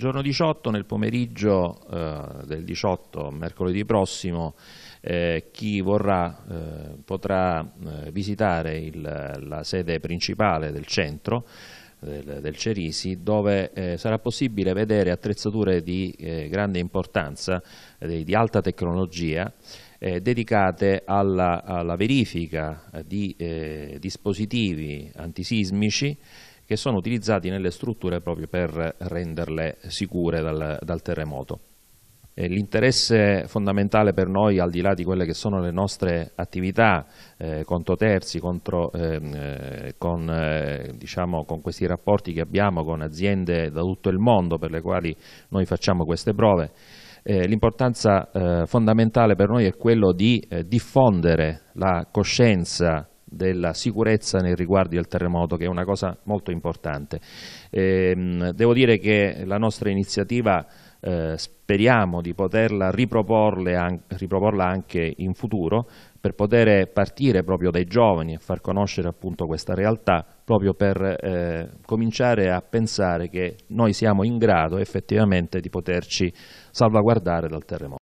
Giorno 18, nel pomeriggio eh, del 18, mercoledì prossimo, eh, chi vorrà eh, potrà eh, visitare il, la sede principale del centro del, del Cerisi dove eh, sarà possibile vedere attrezzature di eh, grande importanza, di, di alta tecnologia eh, dedicate alla, alla verifica di eh, dispositivi antisismici che sono utilizzati nelle strutture proprio per renderle sicure dal, dal terremoto. L'interesse fondamentale per noi, al di là di quelle che sono le nostre attività eh, conto terzi, contro, ehm, eh, con, eh, diciamo, con, questi rapporti che abbiamo con aziende da tutto il mondo per le quali noi facciamo queste prove, eh, l'importanza eh, fondamentale per noi è quello di eh, diffondere la coscienza della sicurezza nei riguardi del terremoto, che è una cosa molto importante. Ehm, devo dire che la nostra iniziativa eh, speriamo di poterla an riproporla anche in futuro per poter partire proprio dai giovani e far conoscere appunto questa realtà proprio per eh, cominciare a pensare che noi siamo in grado effettivamente di poterci salvaguardare dal terremoto.